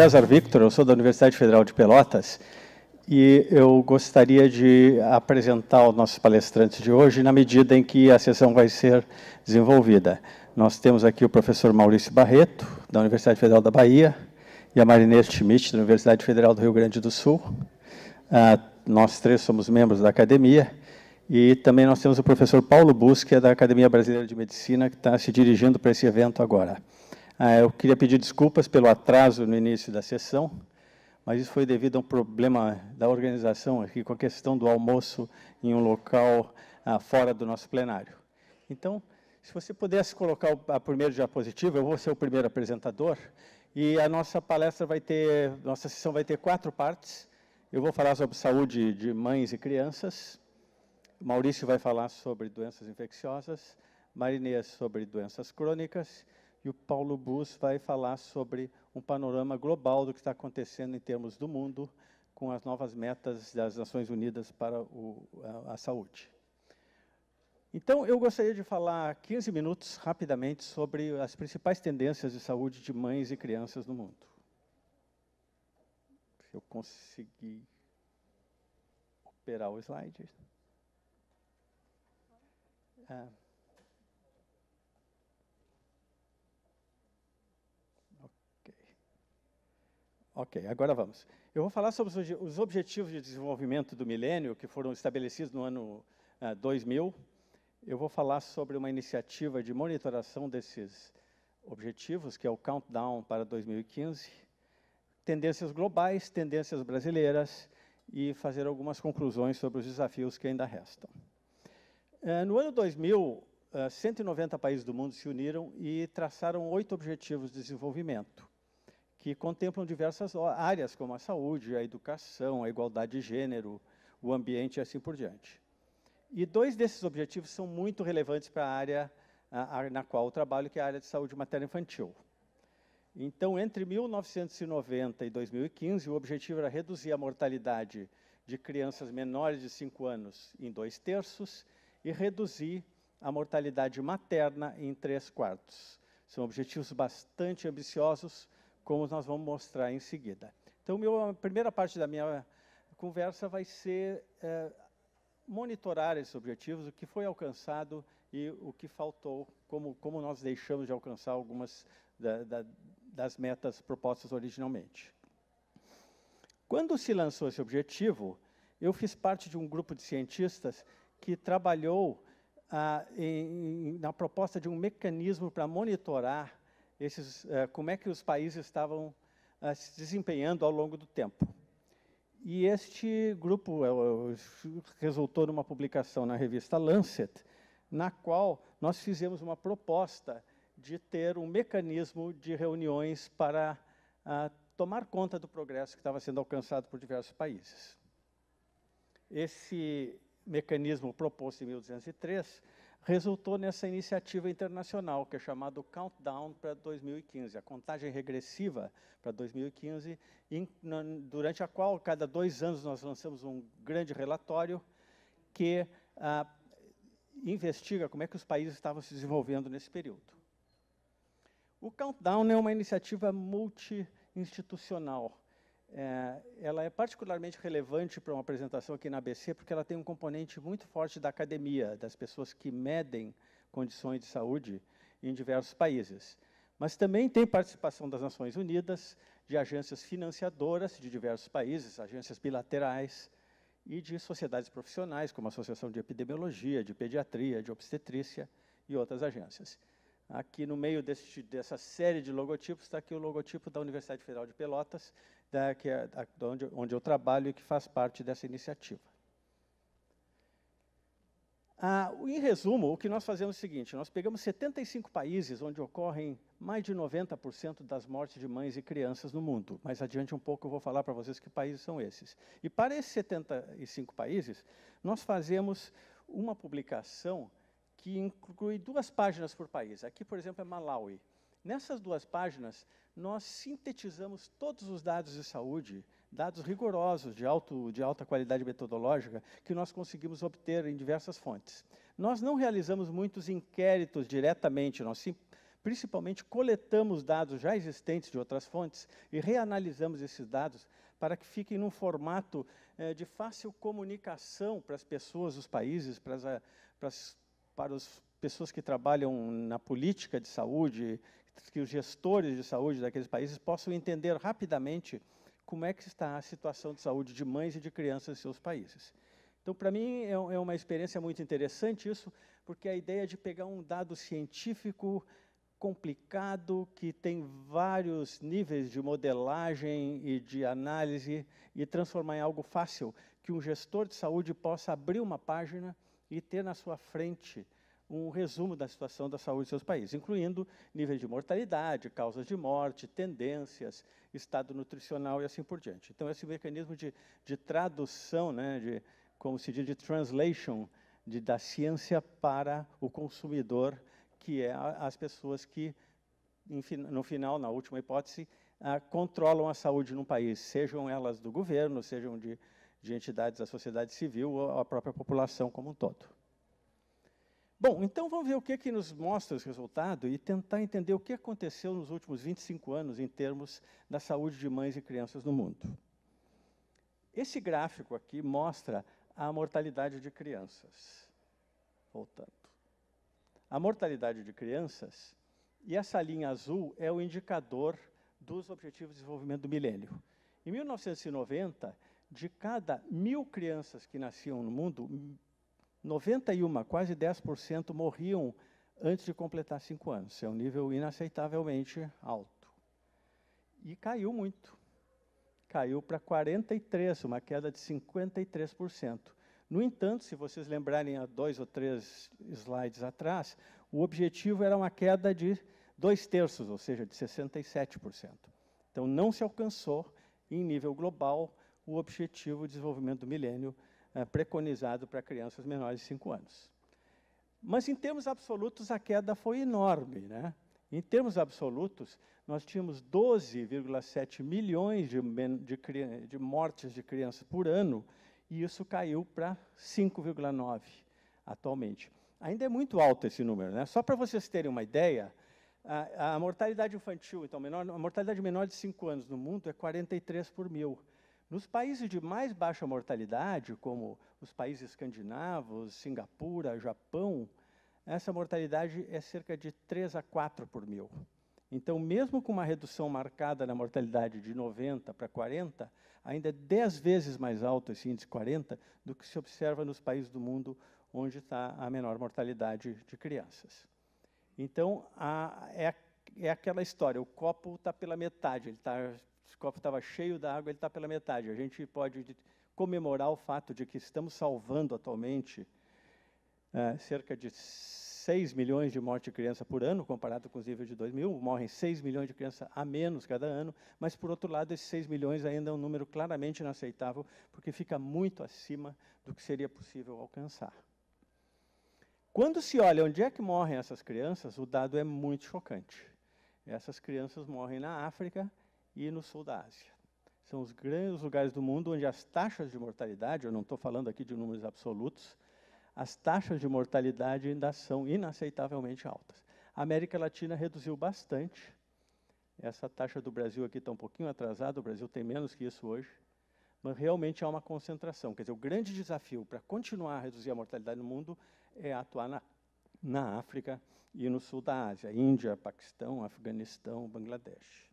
César Victor, eu sou da Universidade Federal de Pelotas e eu gostaria de apresentar os nossos palestrantes de hoje na medida em que a sessão vai ser desenvolvida. Nós temos aqui o professor Maurício Barreto, da Universidade Federal da Bahia, e a Marinês Schmidt, da Universidade Federal do Rio Grande do Sul. Ah, nós três somos membros da academia. E também nós temos o professor Paulo Busque, é da Academia Brasileira de Medicina, que está se dirigindo para esse evento agora. Ah, eu queria pedir desculpas pelo atraso no início da sessão, mas isso foi devido a um problema da organização aqui com a questão do almoço em um local ah, fora do nosso plenário. Então, se você pudesse colocar a primeira diapositiva, eu vou ser o primeiro apresentador, e a nossa palestra vai ter, nossa sessão vai ter quatro partes. Eu vou falar sobre saúde de mães e crianças, Maurício vai falar sobre doenças infecciosas, Marinês sobre doenças crônicas, e o Paulo Bus vai falar sobre um panorama global do que está acontecendo em termos do mundo com as novas metas das Nações Unidas para o, a, a saúde. Então, eu gostaria de falar 15 minutos rapidamente sobre as principais tendências de saúde de mães e crianças no mundo. Se eu conseguir operar o slide. Ah. Ok, agora vamos. Eu vou falar sobre os objetivos de desenvolvimento do milênio, que foram estabelecidos no ano uh, eh, 2000. Eu vou falar sobre uma iniciativa de monitoração desses objetivos, que é o Countdown para 2015, tendências globais, tendências brasileiras, e fazer algumas conclusões sobre os desafios que ainda restam. Uh, no ano 2000, uh, 190 países do mundo se uniram e traçaram oito objetivos de desenvolvimento que contemplam diversas áreas, como a saúde, a educação, a igualdade de gênero, o ambiente e assim por diante. E dois desses objetivos são muito relevantes para a área na qual eu trabalho, que é a área de saúde materna infantil. Então, entre 1990 e 2015, o objetivo era reduzir a mortalidade de crianças menores de 5 anos em dois terços e reduzir a mortalidade materna em três quartos. São objetivos bastante ambiciosos, como nós vamos mostrar em seguida. Então, meu, a primeira parte da minha conversa vai ser é, monitorar esses objetivos, o que foi alcançado e o que faltou, como, como nós deixamos de alcançar algumas da, da, das metas propostas originalmente. Quando se lançou esse objetivo, eu fiz parte de um grupo de cientistas que trabalhou ah, em, na proposta de um mecanismo para monitorar esses, uh, como é que os países estavam uh, se desempenhando ao longo do tempo. E este grupo eh, resultou numa publicação na revista Lancet, na qual nós fizemos uma proposta de ter um mecanismo de reuniões para uh, tomar conta do progresso que estava sendo alcançado por diversos países. Esse mecanismo proposto em 1903 resultou nessa iniciativa internacional, que é chamada Countdown para 2015, a contagem regressiva para 2015, em, na, durante a qual, cada dois anos, nós lançamos um grande relatório que ah, investiga como é que os países estavam se desenvolvendo nesse período. O Countdown é uma iniciativa multi-institucional, é, ela é particularmente relevante para uma apresentação aqui na ABC, porque ela tem um componente muito forte da academia, das pessoas que medem condições de saúde em diversos países. Mas também tem participação das Nações Unidas, de agências financiadoras de diversos países, agências bilaterais, e de sociedades profissionais, como a Associação de Epidemiologia, de Pediatria, de Obstetrícia e outras agências. Aqui no meio desse, dessa série de logotipos está aqui o logotipo da Universidade Federal de Pelotas, da, que é, da, onde, onde eu trabalho e que faz parte dessa iniciativa. Ah, em resumo, o que nós fazemos é o seguinte: nós pegamos 75 países onde ocorrem mais de 90% das mortes de mães e crianças no mundo. Mais adiante um pouco eu vou falar para vocês que países são esses. E para esses 75 países, nós fazemos uma publicação que inclui duas páginas por país. Aqui, por exemplo, é Malawi. Nessas duas páginas, nós sintetizamos todos os dados de saúde, dados rigorosos, de, alto, de alta qualidade metodológica, que nós conseguimos obter em diversas fontes. Nós não realizamos muitos inquéritos diretamente, nós sim, principalmente coletamos dados já existentes de outras fontes e reanalisamos esses dados para que fiquem num formato eh, de fácil comunicação para as pessoas, os países, para as, para as para as pessoas que trabalham na política de saúde, que os gestores de saúde daqueles países possam entender rapidamente como é que está a situação de saúde de mães e de crianças em seus países. Então, para mim, é, é uma experiência muito interessante isso, porque a ideia de pegar um dado científico complicado, que tem vários níveis de modelagem e de análise, e transformar em algo fácil, que um gestor de saúde possa abrir uma página e ter na sua frente um resumo da situação da saúde dos seus países, incluindo níveis de mortalidade, causas de morte, tendências, estado nutricional e assim por diante. Então, esse mecanismo de, de tradução, né, de, como se diz, de translation de, da ciência para o consumidor, que é a, as pessoas que, no final, na última hipótese, a, ah, controlam a saúde num país, sejam elas do governo, sejam de de entidades da sociedade civil ou a própria população como um todo. Bom, então vamos ver o que, que nos mostra esse resultado e tentar entender o que aconteceu nos últimos 25 anos em termos da saúde de mães e crianças no mundo. Esse gráfico aqui mostra a mortalidade de crianças. Voltando. A mortalidade de crianças e essa linha azul é o indicador dos Objetivos de Desenvolvimento do Milênio. Em 1990, de cada mil crianças que nasciam no mundo, 91, quase 10% morriam antes de completar cinco anos. Isso é um nível inaceitavelmente alto. E caiu muito. Caiu para 43, uma queda de 53%. No entanto, se vocês lembrarem há dois ou três slides atrás, o objetivo era uma queda de dois terços, ou seja, de 67%. Então, não se alcançou em nível global o objetivo de desenvolvimento do milênio é, preconizado para crianças menores de 5 anos. Mas em termos absolutos, a queda foi enorme. Né? Em termos absolutos, nós tínhamos 12,7 milhões de, de, de, mortes de crianças por ano, e isso caiu para 5,9 atualmente. Ainda é muito alto esse número. Né? Só para vocês terem uma ideia, a, a, mortalidade infantil, então, menor, a mortalidade menor de 5 anos no mundo é 43 por mil. Nos países de mais baixa mortalidade, como os países escandinavos, Singapura, Japão, essa mortalidade é cerca de 3 a 4 por mil. Então, mesmo com uma redução marcada na mortalidade de 90 para 40, ainda é 10 vezes mais alto esse índice 40 do que se observa nos países do mundo onde está a menor mortalidade de crianças. Então, a, é, é aquela história, o copo está pela metade, ele está esse copo estava cheio da água, ele está pela metade. A gente pode comemorar o fato de que estamos salvando atualmente é, cerca de 6 milhões de mortes de criança por ano, comparado com os níveis de 2000. mil, morrem 6 milhões de crianças a menos cada ano, mas, por outro lado, esses 6 milhões ainda é um número claramente inaceitável, porque fica muito acima do que seria possível alcançar. Quando se olha onde é que morrem essas crianças, o dado é muito chocante. Essas crianças morrem na África, e no sul da Ásia. São os grandes lugares do mundo onde as taxas de mortalidade, eu não estou falando aqui de números absolutos, as taxas de mortalidade ainda são inaceitavelmente altas. A América Latina reduziu bastante. Essa taxa do Brasil aqui está um pouquinho atrasada, o Brasil tem menos que isso hoje. Mas realmente há uma concentração. Quer dizer, o grande desafio para continuar a reduzir a mortalidade no mundo é atuar na, na África e no sul da Ásia, Índia, Paquistão, Afeganistão, Bangladesh.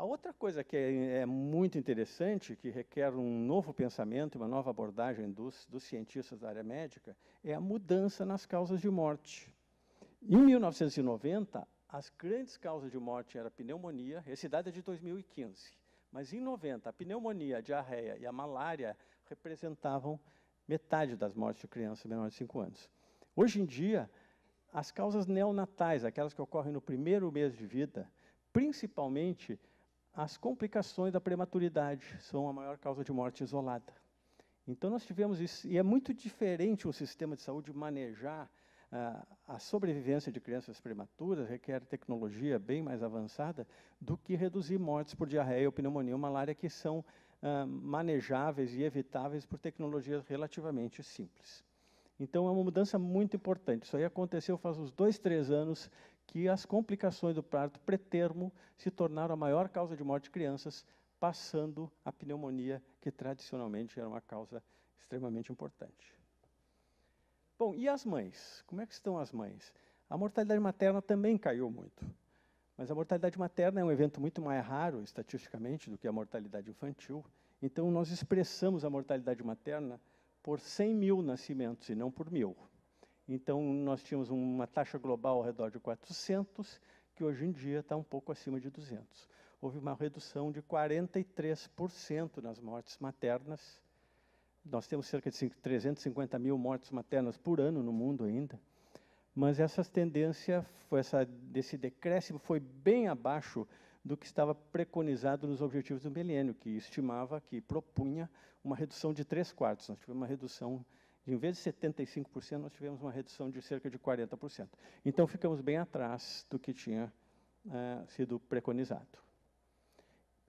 A outra coisa que é, é, muito interessante, que requer um novo pensamento, uma nova abordagem dos, dos cientistas da área médica, é a mudança nas causas de morte. Em 1990, as grandes causas de morte eram a pneumonia, essa idade é de 2015. Mas em 90, a pneumonia, a diarreia e a malária representavam metade das mortes de crianças menores de 5 anos. Hoje em dia, as causas neonatais, aquelas que ocorrem no primeiro mês de vida, principalmente as complicações da prematuridade são a maior causa de morte isolada. Então nós tivemos isso, e é muito diferente o sistema de saúde manejar ah, a sobrevivência de crianças prematuras, requer tecnologia bem mais avançada, do que reduzir mortes por diarreia ou pneumonia ou malária, que são ah, manejáveis e evitáveis por tecnologias relativamente simples. Então é uma mudança muito importante. Isso aí aconteceu faz uns dois, três anos que as complicações do parto pretermo se tornaram a maior causa de morte de crianças, passando a pneumonia, que tradicionalmente era uma causa extremamente importante. Bom, e as mães? Como é que estão as mães? A mortalidade materna também caiu muito. Mas a mortalidade materna é um evento muito mais raro, estatisticamente, do que a mortalidade infantil. Então, nós expressamos a mortalidade materna por 100 mil nascimentos e não por mil. Então, nós tínhamos uma taxa global ao redor de 400, que hoje em dia está um pouco acima de 200. Houve uma redução de 43% nas mortes maternas. Nós temos cerca de 350 mil mortes maternas por ano no mundo ainda. Mas essa tendência, essa, desse decréscimo, foi bem abaixo do que estava preconizado nos objetivos do milênio, que estimava, que propunha uma redução de 3 quartos. Nós tivemos uma redução em vez de 75%, nós tivemos uma redução de cerca de 40%. Então, ficamos bem atrás do que tinha uh, sido preconizado.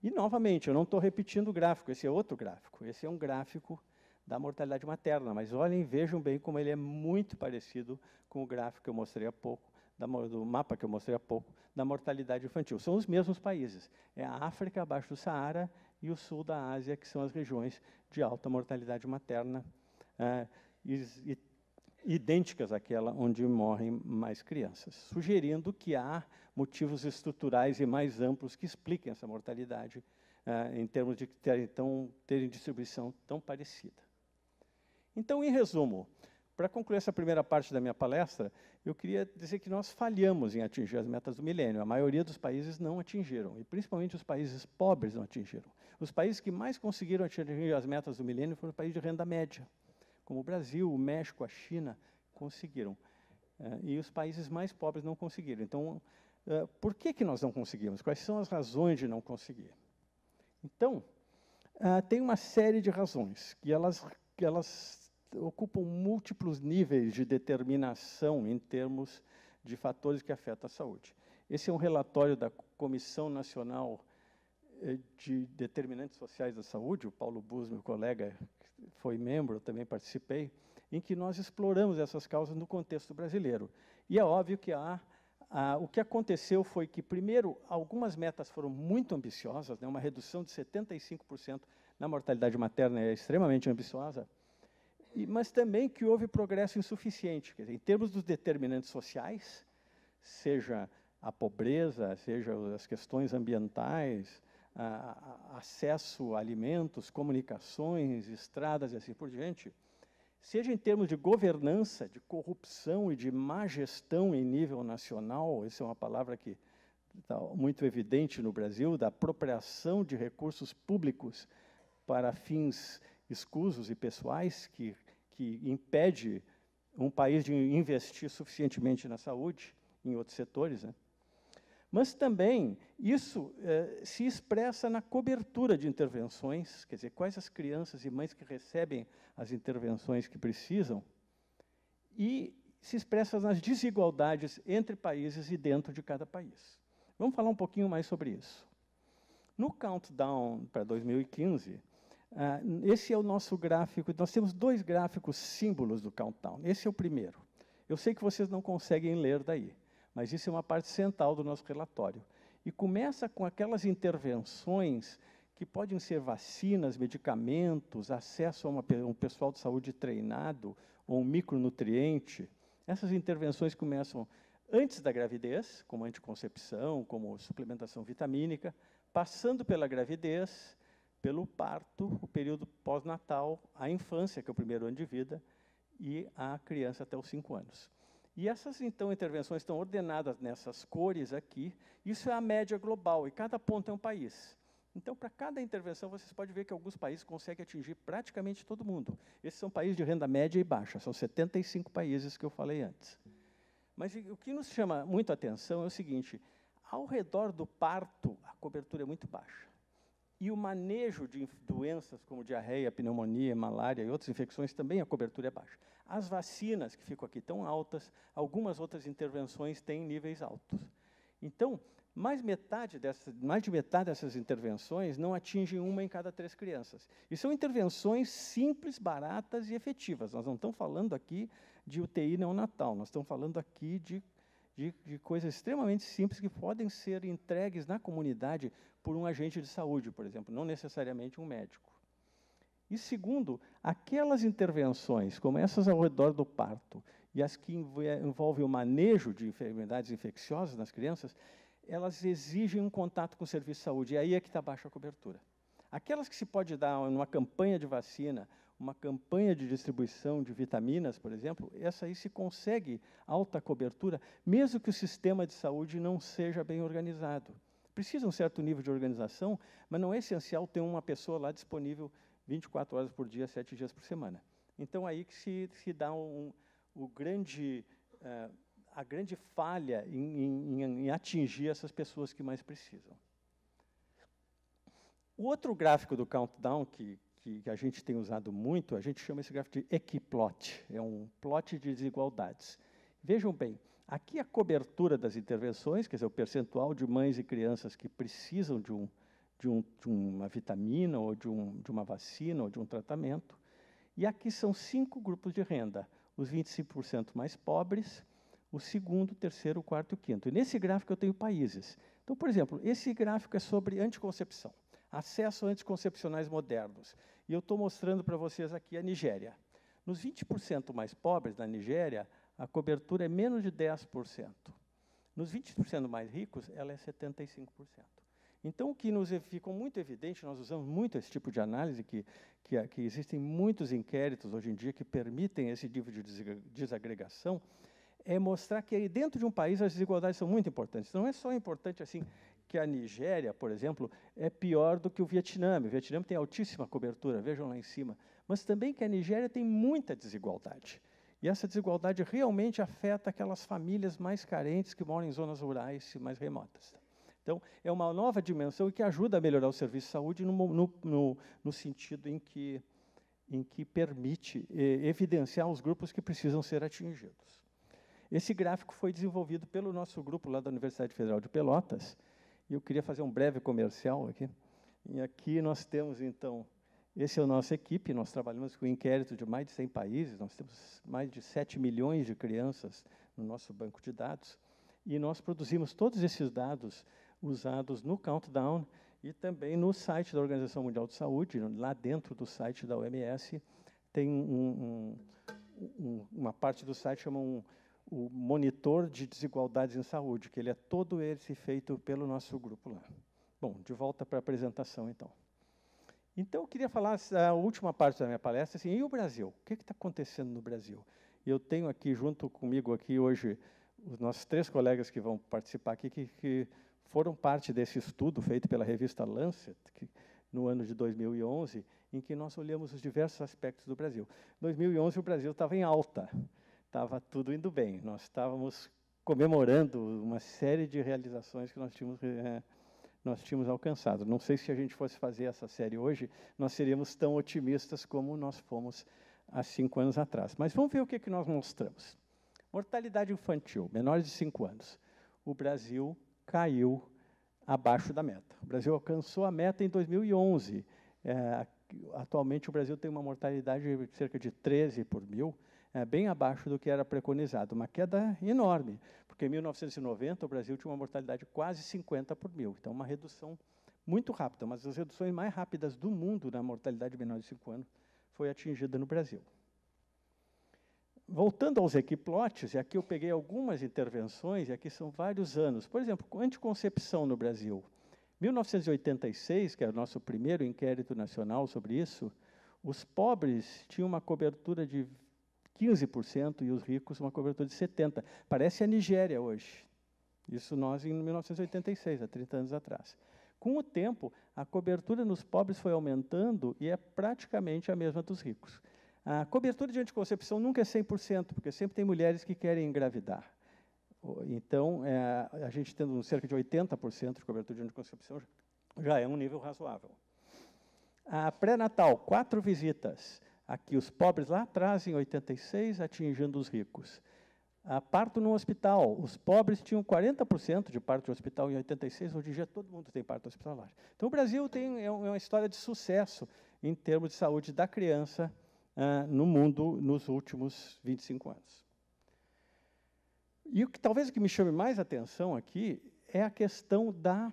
E, novamente, eu não estou repetindo o gráfico, esse é outro gráfico. Esse é um gráfico da mortalidade materna, mas olhem, vejam bem como ele é muito parecido com o gráfico que eu mostrei há pouco, da, do mapa que eu mostrei há pouco, da mortalidade infantil. São os mesmos países. É a África abaixo do Saara e o sul da Ásia, que são as regiões de alta mortalidade materna ah, idênticas àquela onde morrem mais crianças, sugerindo que há motivos estruturais e mais amplos que expliquem essa mortalidade ah, em termos de terem, então terem distribuição tão parecida. Então, em resumo, para concluir essa primeira parte da minha palestra, eu queria dizer que nós falhamos em atingir as metas do milênio. A maioria dos países não atingiram, e principalmente os países pobres não atingiram. Os países que mais conseguiram atingir as metas do milênio foram os países de renda média como o Brasil, o México, a China, conseguiram. É, e os países mais pobres não conseguiram. Então, é, por que, que nós não conseguimos? Quais são as razões de não conseguir? Então, é, tem uma série de razões, que elas, que elas ocupam múltiplos níveis de determinação em termos de fatores que afetam a saúde. Esse é um relatório da Comissão Nacional de Determinantes Sociais da Saúde, o Paulo Bus, meu colega, foi membro, também participei, em que nós exploramos essas causas no contexto brasileiro. E é óbvio que há, há, o que aconteceu foi que, primeiro, algumas metas foram muito ambiciosas, né, uma redução de 75% na mortalidade materna é extremamente ambiciosa, e, mas também que houve progresso insuficiente. Dizer, em termos dos determinantes sociais, seja a pobreza, seja as questões ambientais, acesso a alimentos, comunicações, estradas e assim por diante, seja em termos de governança, de corrupção e de má gestão em nível nacional, essa é uma palavra que está muito evidente no Brasil, da apropriação de recursos públicos para fins escusos e pessoais, que, que impede um país de investir suficientemente na saúde, em outros setores, né? Mas também isso eh, se expressa na cobertura de intervenções, quer dizer, quais as crianças e mães que recebem as intervenções que precisam, e se expressa nas desigualdades entre países e dentro de cada país. Vamos falar um pouquinho mais sobre isso. No countdown para 2015, ah, esse é o nosso gráfico. Nós temos dois gráficos símbolos do countdown. Esse é o primeiro. Eu sei que vocês não conseguem ler daí, mas isso é uma parte central do nosso relatório. E começa com aquelas intervenções que podem ser vacinas, medicamentos, acesso a uma, um pessoal de saúde treinado ou um micronutriente. Essas intervenções começam antes da gravidez, como anticoncepção, como suplementação vitamínica, passando pela gravidez, pelo parto, o período pós-natal, a infância, que é o primeiro ano de vida, e a criança até os cinco anos. E essas, então, intervenções estão ordenadas nessas cores aqui. Isso é a média global, e cada ponto é um país. Então, para cada intervenção, vocês podem ver que alguns países conseguem atingir praticamente todo mundo. Esses são países de renda média e baixa, são 75 países que eu falei antes. Mas o que nos chama muito atenção é o seguinte, ao redor do parto, a cobertura é muito baixa. E o manejo de doenças como diarreia, pneumonia, malária e outras infecções também a cobertura é baixa. As vacinas, que ficam aqui tão altas, algumas outras intervenções têm níveis altos. Então, mais, metade dessas, mais de metade dessas intervenções não atingem uma em cada três crianças. E são intervenções simples, baratas e efetivas. Nós não estamos falando aqui de UTI neonatal, nós estamos falando aqui de, de, de coisas extremamente simples que podem ser entregues na comunidade por um agente de saúde, por exemplo, não necessariamente um médico. E segundo, aquelas intervenções, como essas ao redor do parto, e as que envolvem o manejo de enfermidades infecciosas nas crianças, elas exigem um contato com o serviço de saúde, e aí é que está baixa a cobertura. Aquelas que se pode dar numa campanha de vacina, uma campanha de distribuição de vitaminas, por exemplo, essa aí se consegue alta cobertura, mesmo que o sistema de saúde não seja bem organizado. Precisa um certo nível de organização, mas não é essencial ter uma pessoa lá disponível 24 horas por dia, 7 dias por semana. Então, aí que se, se dá um, o grande, uh, a grande falha em, em, em atingir essas pessoas que mais precisam. O outro gráfico do Countdown que, que, a gente tem usado muito, a gente chama esse gráfico de equiplot, é um plot de desigualdades. Vejam bem, aqui a cobertura das intervenções, quer dizer, o percentual de mães e crianças que precisam de um de, um, de uma vitamina, ou de, um, de uma vacina, ou de um tratamento. E aqui são cinco grupos de renda: os 25% mais pobres, o segundo, o terceiro, o quarto e o quinto. E nesse gráfico eu tenho países. Então, por exemplo, esse gráfico é sobre anticoncepção, acesso a anticoncepcionais modernos. E eu estou mostrando para vocês aqui a Nigéria. Nos 20% mais pobres da Nigéria, a cobertura é menos de 10%. Nos 20% mais ricos, ela é 75%. Então, o que nos é, ficou muito evidente, nós usamos muito esse tipo de análise, que, que, que existem muitos inquéritos hoje em dia que permitem esse nível de desagregação, é mostrar que dentro de um país as desigualdades são muito importantes. Não é só importante assim que a Nigéria, por exemplo, é pior do que o Vietnã. O Vietnã tem altíssima cobertura, vejam lá em cima. Mas também que a Nigéria tem muita desigualdade. E essa desigualdade realmente afeta aquelas famílias mais carentes que moram em zonas rurais e mais remotas. Tá? Então, é uma nova dimensão que ajuda a melhorar o serviço de saúde no, no, no, no sentido em que, em que permite eh, evidenciar os grupos que precisam ser atingidos. Esse gráfico foi desenvolvido pelo nosso grupo lá da Universidade Federal de Pelotas, e eu queria fazer um breve comercial aqui. E aqui nós temos, então, esse é a nossa equipe, nós trabalhamos com um inquérito de mais de 100 países, nós temos mais de 7 milhões de crianças no nosso banco de dados, e nós produzimos todos esses dados usados no Countdown e também no site da Organização Mundial de Saúde, lá dentro do site da OMS, tem um, um, uma parte do site chama um, o monitor de desigualdades em saúde, que ele é todo esse feito pelo nosso grupo lá. Bom, de volta para a apresentação, então. Então, eu queria falar a última parte da minha palestra, assim, e o Brasil? O que é está acontecendo no Brasil? Eu tenho aqui, junto comigo aqui hoje, os nossos três colegas que vão participar aqui, que, que foram parte desse estudo feito pela revista Lancet, que, no ano de 2011, em que nós olhamos os diversos aspectos do Brasil. Em 2011, o Brasil estava em alta, estava tudo indo bem, nós estávamos comemorando uma série de realizações que nós tínhamos, é, nós tínhamos alcançado. Não sei se a gente fosse fazer essa série hoje, nós seríamos tão otimistas como nós fomos há cinco anos atrás. Mas vamos ver o que, que nós mostramos. Mortalidade infantil, menores de cinco anos. O Brasil caiu abaixo da meta. O Brasil alcançou a meta em 2011. É, atualmente, o Brasil tem uma mortalidade de cerca de 13 por mil, é, bem abaixo do que era preconizado. Uma queda enorme, porque em 1990 o Brasil tinha uma mortalidade de quase 50 por mil. Então, uma redução muito rápida, Mas as reduções mais rápidas do mundo na mortalidade menor de 5 anos foi atingida no Brasil. Voltando aos equiplotes, e aqui eu peguei algumas intervenções, e aqui são vários anos. Por exemplo, anticoncepção no Brasil. 1986, que é o nosso primeiro inquérito nacional sobre isso, os pobres tinham uma cobertura de 15% e os ricos uma cobertura de 70%. Parece a Nigéria hoje. Isso nós em 1986, há 30 anos atrás. Com o tempo, a cobertura nos pobres foi aumentando e é praticamente a mesma dos ricos. A cobertura de anticoncepção nunca é 100%, porque sempre tem mulheres que querem engravidar. Então, é, a gente tendo cerca de 80% de cobertura de anticoncepção, já é um nível razoável. A pré-natal, quatro visitas. Aqui os pobres lá atrás, em 86, atingindo os ricos. A parto no hospital, os pobres tinham 40% de parto no hospital em 86, hoje em dia todo mundo tem parto hospitalar. Então o Brasil tem é, é uma história de sucesso em termos de saúde da criança uh, no mundo nos últimos 25 anos. E o que talvez o que me chame mais atenção aqui é a questão da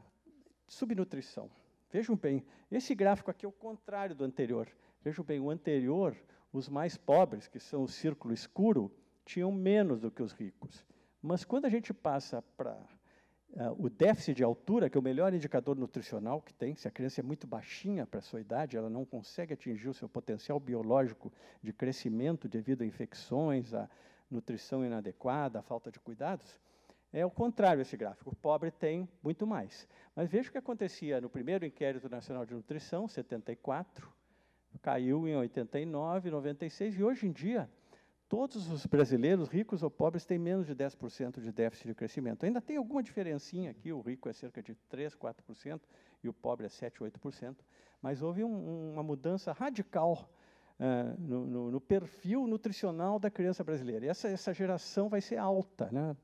subnutrição. Vejam bem, esse gráfico aqui é o contrário do anterior. Vejam bem, o anterior, os mais pobres, que são o círculo escuro, tinham menos do que os ricos. Mas quando a gente passa para Uh, o déficit de altura, que é o melhor indicador nutricional que tem, se a criança é muito baixinha para a sua idade, ela não consegue atingir o seu potencial biológico de crescimento devido a infecções, a nutrição inadequada, a falta de cuidados, é o contrário esse gráfico. O pobre tem muito mais. Mas veja o que acontecia no primeiro inquérito nacional de nutrição, 74, caiu em 89, 96, e hoje em dia Todos os brasileiros, ricos ou pobres, têm menos de 10% de déficit de crescimento. Ainda tem alguma diferencinha aqui, o rico é cerca de 3%, 4% e o pobre é 7%, 8%, mas houve um, uma mudança radical uh, no, no, no, perfil nutricional da criança brasileira. E essa, essa geração vai ser alta, né?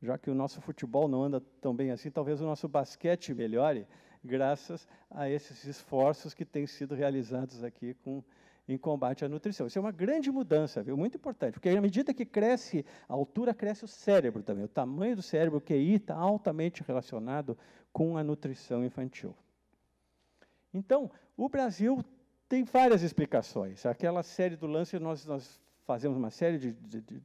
já que o nosso futebol não anda tão bem assim, talvez o nosso basquete melhore, graças a esses esforços que têm sido realizados aqui com em combate à nutrição. Isso é uma grande mudança, viu? muito importante, porque à medida que cresce a altura, cresce o cérebro também. O tamanho do cérebro, o QI, está altamente relacionado com a nutrição infantil. Então, o Brasil tem várias explicações. Aquela série do lance, nós, nós fazemos uma série de, de,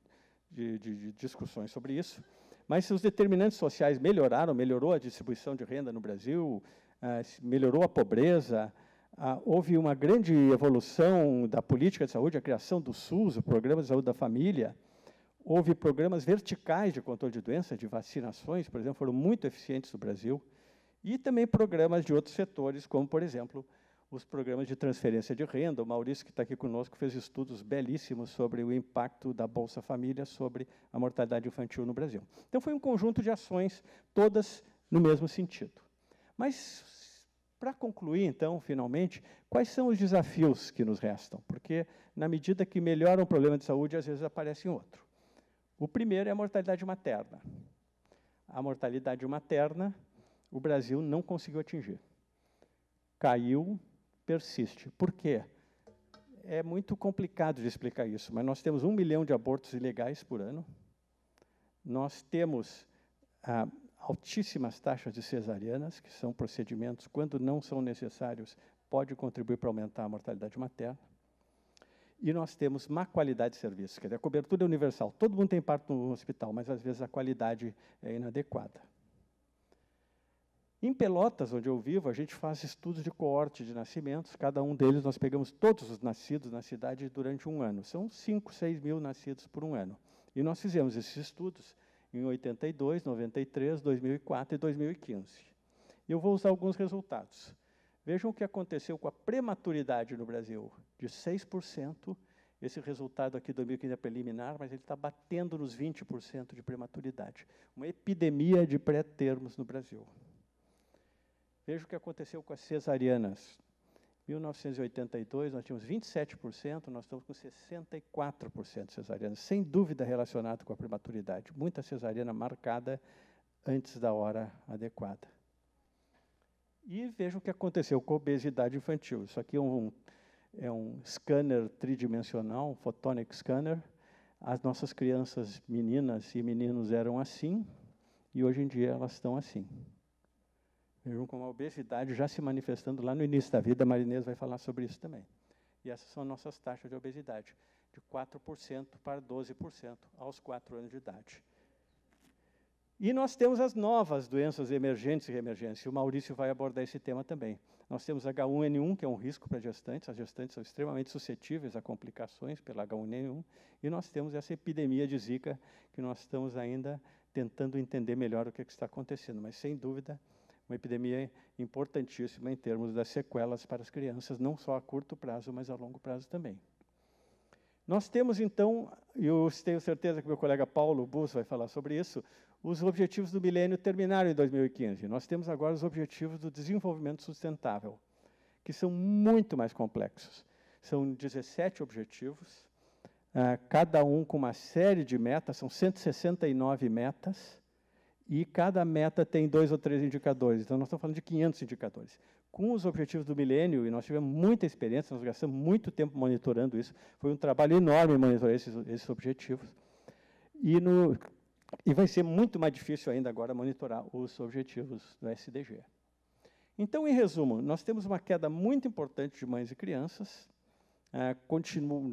de, de discussões sobre isso. Mas se os determinantes sociais melhoraram, melhorou a distribuição de renda no Brasil, eh, melhorou a pobreza, ah, houve uma grande evolução da política de saúde, a criação do SUS, o Programa de Saúde da Família. Houve programas verticais de controle de doenças, de vacinações, por exemplo, foram muito eficientes no Brasil. E também programas de outros setores, como, por exemplo, os programas de transferência de renda. O Maurício, que está aqui conosco, fez estudos belíssimos sobre o impacto da Bolsa Família sobre a mortalidade infantil no Brasil. Então, foi um conjunto de ações, todas no mesmo sentido. Mas para concluir, então, finalmente, quais são os desafios que nos restam? Porque, na medida que melhora um problema de saúde, às vezes aparece outro. O primeiro é a mortalidade materna. A mortalidade materna, o Brasil não conseguiu atingir. Caiu, persiste. Por quê? É muito complicado de explicar isso, mas nós temos um milhão de abortos ilegais por ano. Nós temos ah, altíssimas taxas de cesarianas, que são procedimentos, quando não são necessários, pode contribuir para aumentar a mortalidade materna. E nós temos má qualidade de serviço, quer dizer, a cobertura é universal. Todo mundo tem parto no hospital, mas às vezes a qualidade é inadequada. Em Pelotas, onde eu vivo, a gente faz estudos de coorte de nascimentos. Cada um deles nós pegamos todos os nascidos na cidade durante um ano. São 5, 6 mil nascidos por um ano. E nós fizemos esses estudos em 82, 93, 2004 e 2015. E eu vou usar alguns resultados. Vejam o que aconteceu com a prematuridade no Brasil, de 6%. Esse resultado aqui, 2015, é preliminar, mas ele está batendo nos 20% de prematuridade. Uma epidemia de pré-termos no Brasil. Veja o que aconteceu com as cesarianas. 1982, nós tínhamos 27%, nós estamos com 64% de cesariana, sem dúvida relacionado com a prematuridade. Muita cesariana marcada antes da hora adequada. E vejam o que aconteceu com a obesidade infantil. Isso aqui é um, é um scanner tridimensional, um photonic scanner. As nossas crianças, meninas e meninos, eram assim, e hoje em dia elas estão assim junto com a obesidade já se manifestando lá no início da vida, a Marinês vai falar sobre isso também. E essas são nossas taxas de obesidade, de 4% para 12% aos 4 anos de idade. E nós temos as novas doenças emergentes e reemergentes, e o Maurício vai abordar esse tema também. Nós temos H1N1, que é um risco para gestantes, as gestantes são extremamente suscetíveis a complicações pela H1N1, e nós temos essa epidemia de Zika, que nós estamos ainda tentando entender melhor o que, é que está acontecendo, mas sem dúvida uma epidemia importantíssima em termos das sequelas para as crianças, não só a curto prazo, mas a longo prazo também. Nós temos então, e eu tenho certeza que meu colega Paulo Bus vai falar sobre isso, os objetivos do milênio terminaram em 2015. Nós temos agora os objetivos do desenvolvimento sustentável, que são muito mais complexos. São 17 objetivos, ah, cada um com uma série de metas, são 169 metas, e cada meta tem dois ou três indicadores. Então, nós estamos falando de 500 indicadores. Com os objetivos do milênio, e nós tivemos muita experiência, nós gastamos muito tempo monitorando isso. Foi um trabalho enorme monitorar esses, esses objetivos. E, no, e vai ser muito mais difícil ainda agora monitorar os objetivos do SDG. Então, em resumo, nós temos uma queda muito importante de mães e crianças, uh,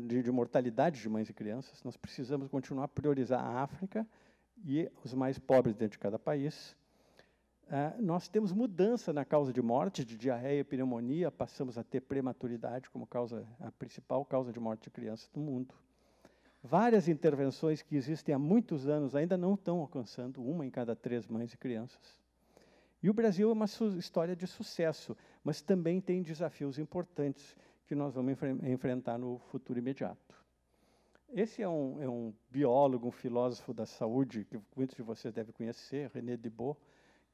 de, de mortalidade de mães e crianças. Nós precisamos continuar a priorizar a África, e os mais pobres dentro de cada país. É, nós temos mudança na causa de morte, de diarreia e pneumonia, passamos a ter prematuridade como causa, a principal causa de morte de crianças no mundo. Várias intervenções que existem há muitos anos ainda não estão alcançando uma em cada três mães e crianças. E o Brasil é uma história de sucesso, mas também tem desafios importantes que nós vamos enfrentar no futuro imediato. Esse é um, é um biólogo, um filósofo da saúde, que muitos de vocês devem conhecer, René Dibot,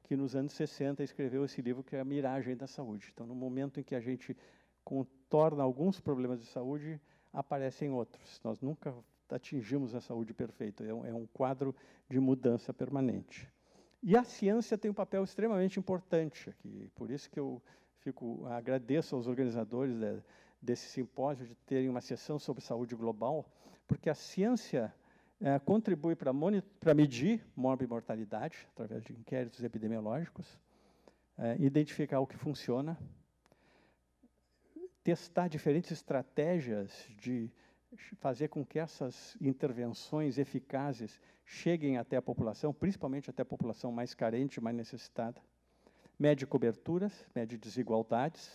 que nos anos 60 escreveu esse livro que é A Miragem da Saúde. Então, no momento em que a gente contorna alguns problemas de saúde, aparecem outros. Nós nunca atingimos a saúde perfeita, é um, é um quadro de mudança permanente. E a ciência tem um papel extremamente importante aqui, por isso que eu fico agradeço aos organizadores de, desse simpósio de terem uma sessão sobre saúde global, porque a ciência é, contribui para medir mortalidade através de inquéritos epidemiológicos, é, identificar o que funciona, testar diferentes estratégias de fazer com que essas intervenções eficazes cheguem até a população, principalmente até a população mais carente, mais necessitada. Mede coberturas, mede desigualdades,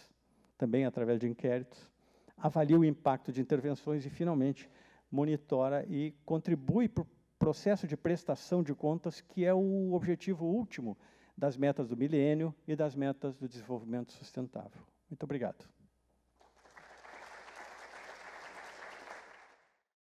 também através de inquéritos. Avalia o impacto de intervenções e, finalmente, monitora e contribui para o processo de prestação de contas, que é o objetivo último das metas do milênio e das metas do desenvolvimento sustentável. Muito obrigado.